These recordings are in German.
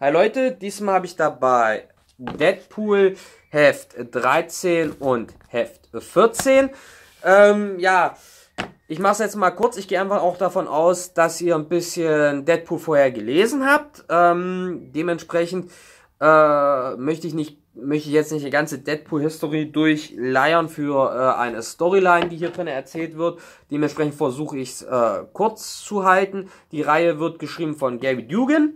Hi Leute, diesmal habe ich dabei Deadpool Heft 13 und Heft 14. Ähm, ja, ich mache es jetzt mal kurz. Ich gehe einfach auch davon aus, dass ihr ein bisschen Deadpool vorher gelesen habt. Ähm, dementsprechend äh, möchte ich nicht möchte ich jetzt nicht die ganze Deadpool-History durchleiern für äh, eine Storyline, die hier drin erzählt wird. Dementsprechend versuche ich es äh, kurz zu halten. Die Reihe wird geschrieben von Gary Dugan.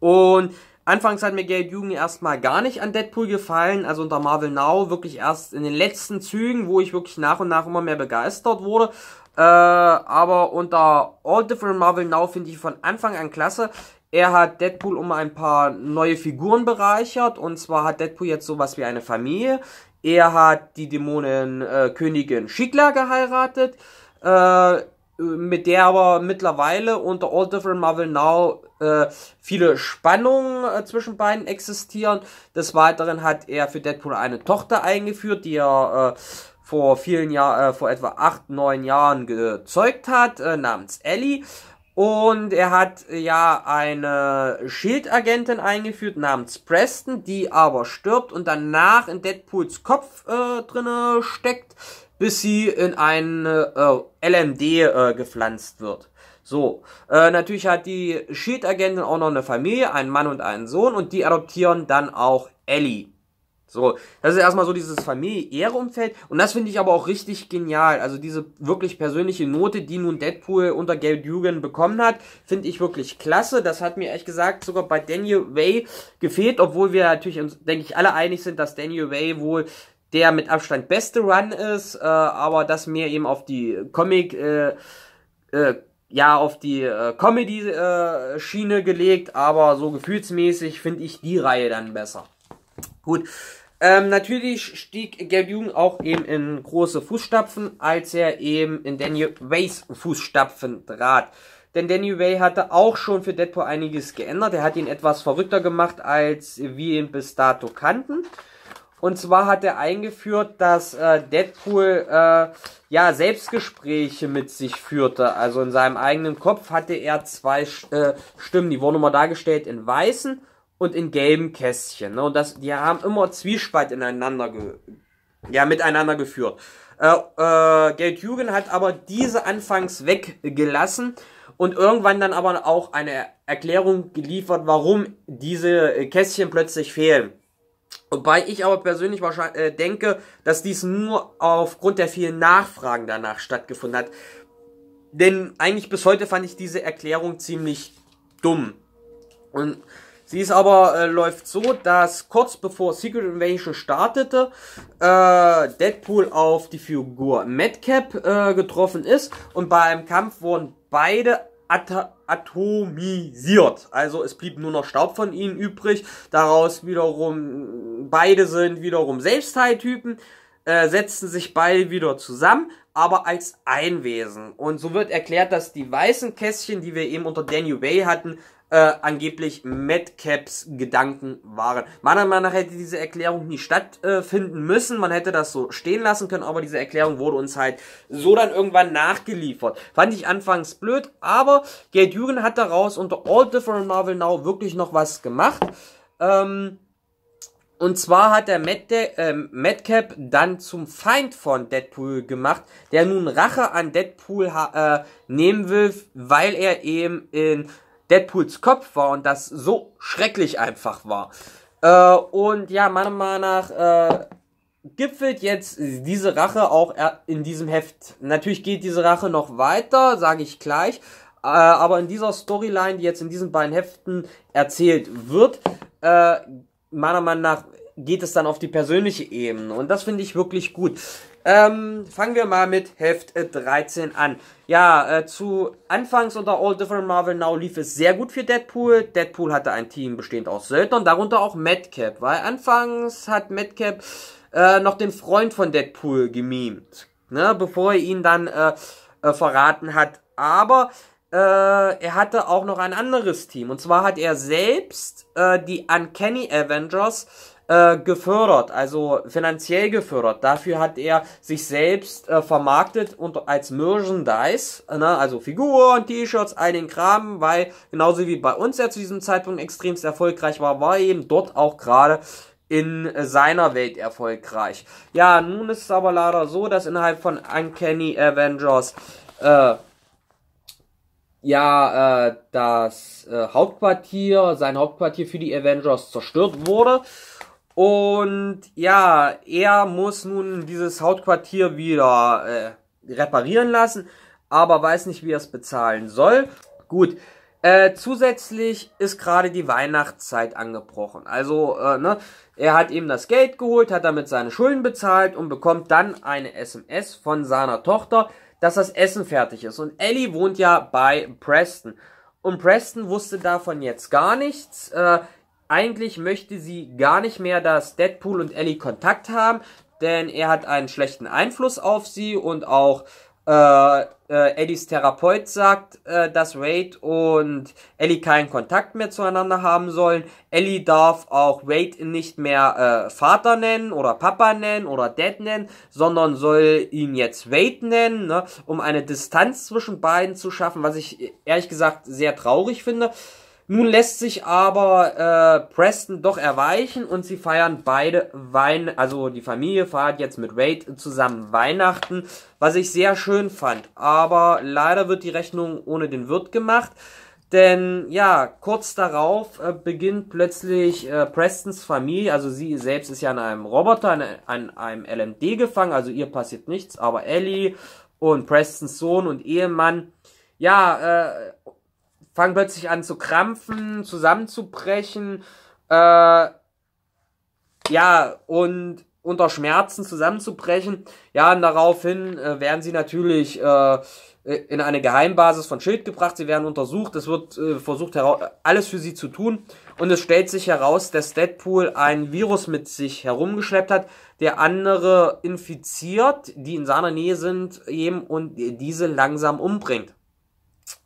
Und anfangs hat mir Gabe Jugend erstmal gar nicht an Deadpool gefallen, also unter Marvel Now wirklich erst in den letzten Zügen, wo ich wirklich nach und nach immer mehr begeistert wurde. Äh, aber unter All Different Marvel Now finde ich von Anfang an klasse. Er hat Deadpool um ein paar neue Figuren bereichert. Und zwar hat Deadpool jetzt sowas wie eine Familie. Er hat die Dämonen äh, Königin Schickler geheiratet. Äh, mit der aber mittlerweile unter All Different Marvel Now äh, viele Spannungen äh, zwischen beiden existieren. Des Weiteren hat er für Deadpool eine Tochter eingeführt, die er äh, vor vielen Jahren, äh, vor etwa acht, neun Jahren gezeugt hat, äh, namens Ellie. Und er hat äh, ja eine Schildagentin eingeführt namens Preston, die aber stirbt und danach in Deadpools Kopf äh, drinne steckt, bis sie in ein äh, LMD äh, gepflanzt wird. So, äh, natürlich hat die Schildagentin auch noch eine Familie, einen Mann und einen Sohn und die adoptieren dann auch Ellie. So, das ist erstmal so dieses Familie-Ehre-Umfeld und das finde ich aber auch richtig genial. Also diese wirklich persönliche Note, die nun Deadpool unter Gail Dugan bekommen hat, finde ich wirklich klasse. Das hat mir ehrlich gesagt sogar bei Daniel Way gefehlt, obwohl wir natürlich uns, denke ich, alle einig sind, dass Daniel Way wohl der mit Abstand beste Run ist, äh, aber das mehr eben auf die Comic äh, äh, ja auf die äh, Comedy-Schiene äh, gelegt, aber so gefühlsmäßig finde ich die Reihe dann besser. Gut, ähm, natürlich stieg Gabe Jung auch eben in große Fußstapfen, als er eben in Daniel Ways Fußstapfen trat. Denn Danny Way hatte auch schon für Deadpool einiges geändert. Er hat ihn etwas verrückter gemacht, als wir ihn bis dato kannten. Und zwar hat er eingeführt, dass äh, Deadpool äh, ja Selbstgespräche mit sich führte. Also in seinem eigenen Kopf hatte er zwei äh, Stimmen. Die wurden immer dargestellt in weißen und in gelben Kästchen. Ne? Und das, die haben immer Zwiespalt ineinander ge ja, miteinander geführt. Äh, äh, Geld Jugend hat aber diese anfangs weggelassen und irgendwann dann aber auch eine Erklärung geliefert, warum diese Kästchen plötzlich fehlen. Wobei ich aber persönlich wahrscheinlich äh, denke, dass dies nur aufgrund der vielen Nachfragen danach stattgefunden hat. Denn eigentlich bis heute fand ich diese Erklärung ziemlich dumm. Und Sie ist aber, äh, läuft so, dass kurz bevor Secret Invasion startete, äh, Deadpool auf die Figur Madcap äh, getroffen ist und beim Kampf wurden beide at atomisiert. Also es blieb nur noch Staub von ihnen übrig. Daraus wiederum, beide sind wiederum Selbstheiltypen, äh, setzten sich beide wieder zusammen, aber als Einwesen. Und so wird erklärt, dass die weißen Kästchen, die wir eben unter Daniel Bay hatten, äh, angeblich Madcaps Gedanken waren. Meiner Meinung nach hätte diese Erklärung nie stattfinden äh, müssen. Man hätte das so stehen lassen können, aber diese Erklärung wurde uns halt so dann irgendwann nachgeliefert. Fand ich anfangs blöd, aber Gerd Jürgen hat daraus unter All Different Marvel Now wirklich noch was gemacht. Ähm, und zwar hat der Mad äh, Madcap dann zum Feind von Deadpool gemacht, der nun Rache an Deadpool äh, nehmen will, weil er eben in Deadpools Kopf war und das so schrecklich einfach war. Äh, und ja, meiner Meinung nach äh, gipfelt jetzt diese Rache auch in diesem Heft. Natürlich geht diese Rache noch weiter, sage ich gleich. Äh, aber in dieser Storyline, die jetzt in diesen beiden Heften erzählt wird, äh, meiner Meinung nach geht es dann auf die persönliche Ebene. Und das finde ich wirklich gut. Ähm, fangen wir mal mit Heft 13 äh, an. Ja, äh, zu Anfangs unter All Different Marvel Now lief es sehr gut für Deadpool. Deadpool hatte ein Team bestehend aus Söldnern, darunter auch Madcap, weil anfangs hat Madcap äh, noch den Freund von Deadpool gemimt, ne, bevor er ihn dann äh, äh verraten hat. Aber äh, er hatte auch noch ein anderes Team. Und zwar hat er selbst die Uncanny Avengers äh, gefördert, also finanziell gefördert. Dafür hat er sich selbst äh, vermarktet und als Merchandise, ne, also Figuren, T-Shirts, all den Kram, weil genauso wie bei uns er zu diesem Zeitpunkt extremst erfolgreich war, war eben dort auch gerade in seiner Welt erfolgreich. Ja, nun ist es aber leider so, dass innerhalb von Uncanny Avengers äh, ja äh, das äh, Hauptquartier, sein Hauptquartier für die Avengers zerstört wurde und ja, er muss nun dieses Hautquartier wieder äh, reparieren lassen, aber weiß nicht, wie er es bezahlen soll. Gut, äh, zusätzlich ist gerade die Weihnachtszeit angebrochen. Also, äh, ne, er hat ihm das Geld geholt, hat damit seine Schulden bezahlt und bekommt dann eine SMS von seiner Tochter, dass das Essen fertig ist. Und Ellie wohnt ja bei Preston. Und Preston wusste davon jetzt gar nichts. Äh, eigentlich möchte sie gar nicht mehr, dass Deadpool und Ellie Kontakt haben, denn er hat einen schlechten Einfluss auf sie und auch äh, äh, Eddies Therapeut sagt, äh, dass Wade und Ellie keinen Kontakt mehr zueinander haben sollen. Ellie darf auch Wade nicht mehr äh, Vater nennen oder Papa nennen oder Dad nennen, sondern soll ihn jetzt Wade nennen, ne, um eine Distanz zwischen beiden zu schaffen, was ich ehrlich gesagt sehr traurig finde. Nun lässt sich aber äh, Preston doch erweichen und sie feiern beide Wein, also die Familie feiert jetzt mit Wade zusammen Weihnachten, was ich sehr schön fand. Aber leider wird die Rechnung ohne den Wirt gemacht. Denn ja, kurz darauf äh, beginnt plötzlich äh, Prestons Familie, also sie selbst ist ja an einem Roboter, an, an einem LMD gefangen, also ihr passiert nichts, aber Ellie und Prestons Sohn und Ehemann, ja, äh, fangen plötzlich an zu krampfen, zusammenzubrechen, äh, ja, und unter Schmerzen zusammenzubrechen. Ja, und daraufhin äh, werden sie natürlich äh, in eine Geheimbasis von Schild gebracht. Sie werden untersucht. Es wird äh, versucht, alles für sie zu tun. Und es stellt sich heraus, dass Deadpool ein Virus mit sich herumgeschleppt hat, der andere infiziert, die in seiner Nähe sind eben und diese langsam umbringt.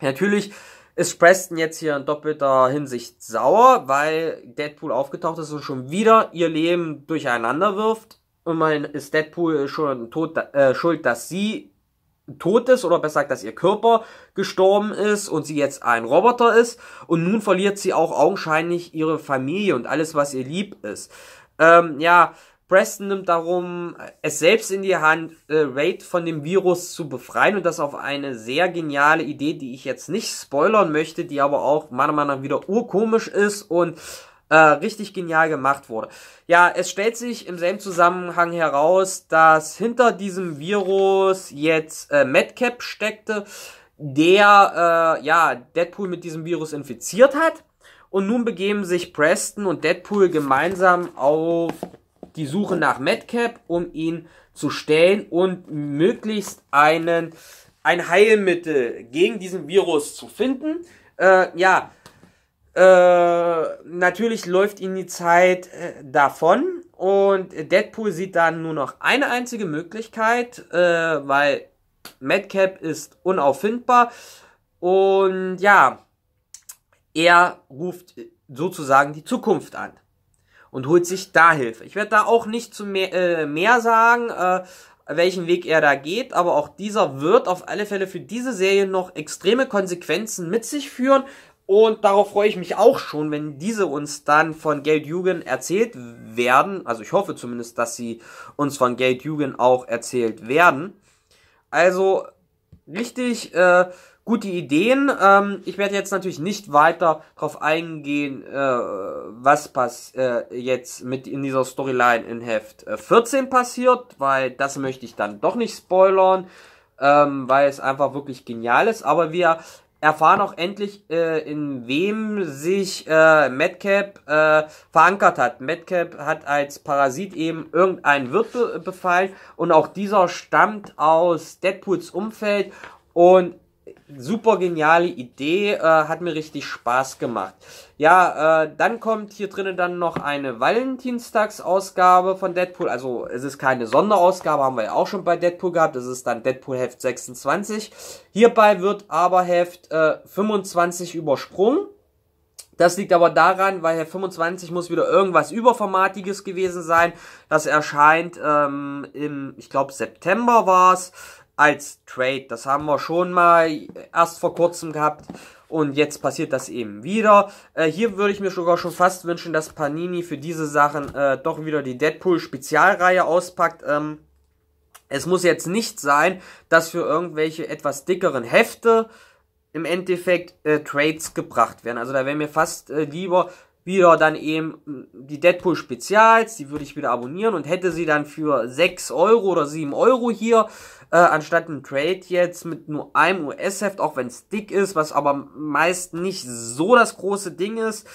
Natürlich ist Preston jetzt hier in doppelter Hinsicht sauer, weil Deadpool aufgetaucht ist und schon wieder ihr Leben durcheinander wirft. Und man ist Deadpool schon tot, äh, schuld, dass sie tot ist oder besser gesagt, dass ihr Körper gestorben ist und sie jetzt ein Roboter ist. Und nun verliert sie auch augenscheinlich ihre Familie und alles, was ihr lieb ist. Ähm, ja, Preston nimmt darum es selbst in die Hand, äh, Raid von dem Virus zu befreien und das auf eine sehr geniale Idee, die ich jetzt nicht spoilern möchte, die aber auch meiner Meinung nach wieder urkomisch ist und äh, richtig genial gemacht wurde. Ja, es stellt sich im selben Zusammenhang heraus, dass hinter diesem Virus jetzt äh, Madcap steckte, der äh, ja Deadpool mit diesem Virus infiziert hat. Und nun begeben sich Preston und Deadpool gemeinsam auf die Suche nach Madcap, um ihn zu stellen und möglichst einen, ein Heilmittel gegen diesen Virus zu finden. Äh, ja, äh, natürlich läuft ihnen die Zeit äh, davon und Deadpool sieht dann nur noch eine einzige Möglichkeit, äh, weil Madcap ist unauffindbar und ja, er ruft sozusagen die Zukunft an und holt sich da Hilfe. Ich werde da auch nicht zu mehr, äh, mehr sagen, äh, welchen Weg er da geht, aber auch dieser wird auf alle Fälle für diese Serie noch extreme Konsequenzen mit sich führen. Und darauf freue ich mich auch schon, wenn diese uns dann von Geld Jugend erzählt werden. Also ich hoffe zumindest, dass sie uns von Geld Jugend auch erzählt werden. Also richtig äh, gute Ideen. Ähm, ich werde jetzt natürlich nicht weiter darauf eingehen, äh, was pass äh, jetzt mit in dieser Storyline in Heft 14 äh, passiert, weil das möchte ich dann doch nicht spoilern, ähm, weil es einfach wirklich genial ist. Aber wir erfahren auch endlich, äh, in wem sich äh, Madcap äh, verankert hat. Madcap hat als Parasit eben irgendeinen Wirt be befallen und auch dieser stammt aus Deadpools Umfeld und super geniale Idee, äh, hat mir richtig Spaß gemacht. Ja, äh, dann kommt hier drinnen dann noch eine Valentinstagsausgabe von Deadpool. Also es ist keine Sonderausgabe, haben wir ja auch schon bei Deadpool gehabt. Es ist dann Deadpool Heft 26. Hierbei wird aber Heft äh, 25 übersprungen. Das liegt aber daran, weil Heft 25 muss wieder irgendwas überformatiges gewesen sein. Das erscheint ähm, im, ich glaube, September war's als Trade. Das haben wir schon mal erst vor kurzem gehabt und jetzt passiert das eben wieder. Äh, hier würde ich mir sogar schon fast wünschen, dass Panini für diese Sachen äh, doch wieder die Deadpool-Spezialreihe auspackt. Ähm, es muss jetzt nicht sein, dass für irgendwelche etwas dickeren Hefte im Endeffekt äh, Trades gebracht werden. Also da wäre mir fast äh, lieber wieder dann eben mm, die Deadpool Spezials, die würde ich wieder abonnieren und hätte sie dann für 6 Euro oder 7 Euro hier, äh, anstatt ein Trade jetzt mit nur einem US-Heft, auch wenn es dick ist, was aber meist nicht so das große Ding ist,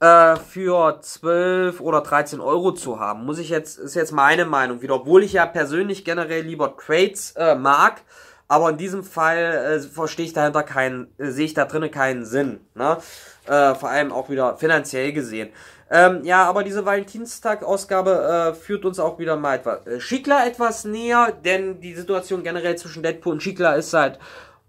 äh, für 12 oder 13 Euro zu haben. Muss ich jetzt, ist jetzt meine Meinung wieder, obwohl ich ja persönlich generell lieber Trades äh, mag, aber in diesem Fall äh, verstehe ich dahinter keinen, äh, sehe ich da drinnen keinen Sinn. Ne? Äh, vor allem auch wieder finanziell gesehen. Ähm, ja, aber diese Valentinstag-Ausgabe äh, führt uns auch wieder mal etwas äh, Schickler etwas näher, denn die Situation generell zwischen Deadpool und Schickler ist seit halt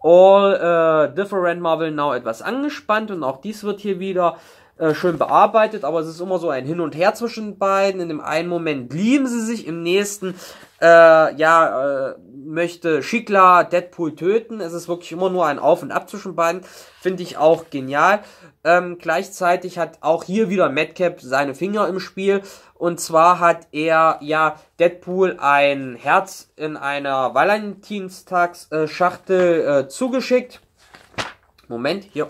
all äh, different Marvel now etwas angespannt und auch dies wird hier wieder äh, schön bearbeitet, aber es ist immer so ein Hin und Her zwischen beiden. In dem einen Moment lieben sie sich, im nächsten äh, ja, äh, möchte Schickler Deadpool töten. Es ist wirklich immer nur ein Auf und Ab zwischen beiden. Finde ich auch genial. Ähm, gleichzeitig hat auch hier wieder Madcap seine Finger im Spiel. Und zwar hat er, ja, Deadpool ein Herz in einer Valentinstagsschachtel äh, zugeschickt. Moment, hier.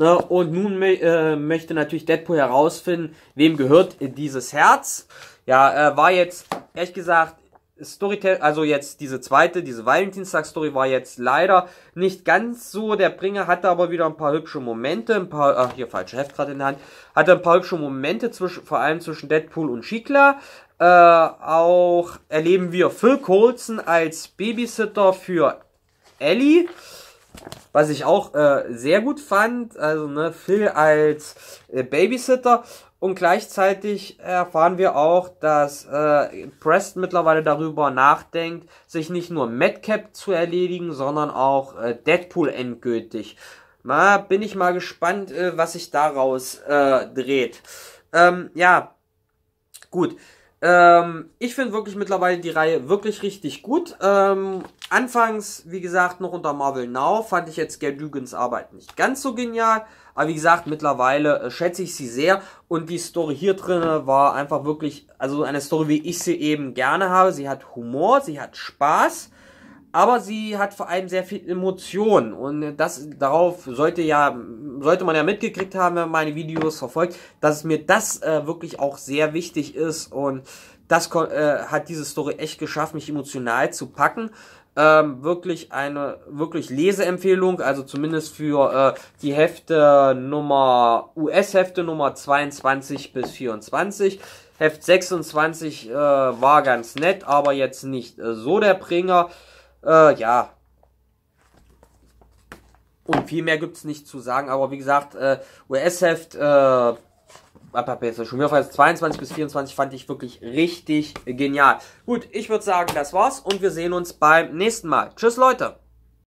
Na, und nun äh, möchte natürlich Deadpool herausfinden, wem gehört dieses Herz. Ja, äh, war jetzt, ehrlich gesagt, Storytell, also jetzt diese zweite, diese Valentinstag-Story war jetzt leider nicht ganz so der Bringer, hatte aber wieder ein paar hübsche Momente, ein paar, ach hier falsche Heft gerade in der Hand, hatte ein paar hübsche Momente zwischen, vor allem zwischen Deadpool und Chicla. Äh, auch erleben wir Phil Colson als Babysitter für Ellie. Was ich auch äh, sehr gut fand, also ne, Phil als äh, Babysitter und gleichzeitig erfahren wir auch, dass äh, Preston mittlerweile darüber nachdenkt, sich nicht nur Madcap zu erledigen, sondern auch äh, Deadpool endgültig. Na, bin ich mal gespannt, äh, was sich daraus äh, dreht. Ähm, ja, gut. Ähm, ich finde wirklich mittlerweile die Reihe wirklich richtig gut. Ähm, anfangs, wie gesagt, noch unter Marvel Now fand ich jetzt Gerd Dugans Arbeit nicht ganz so genial. Aber wie gesagt, mittlerweile äh, schätze ich sie sehr. Und die Story hier drin war einfach wirklich, also eine Story, wie ich sie eben gerne habe. Sie hat Humor, sie hat Spaß aber sie hat vor allem sehr viel Emotion und das darauf sollte ja sollte man ja mitgekriegt haben, wenn man meine Videos verfolgt, dass mir das äh, wirklich auch sehr wichtig ist und das äh, hat diese Story echt geschafft, mich emotional zu packen. Ähm, wirklich eine wirklich Leseempfehlung, also zumindest für äh, die Hefte Nummer US-Hefte Nummer 22 bis 24. Heft 26 äh, war ganz nett, aber jetzt nicht äh, so der Bringer. Äh, ja. Und viel mehr gibt es nicht zu sagen, aber wie gesagt, äh, US-Heft, äh, schon wieder 22 bis 24 fand ich wirklich richtig genial. Gut, ich würde sagen, das war's und wir sehen uns beim nächsten Mal. Tschüss, Leute!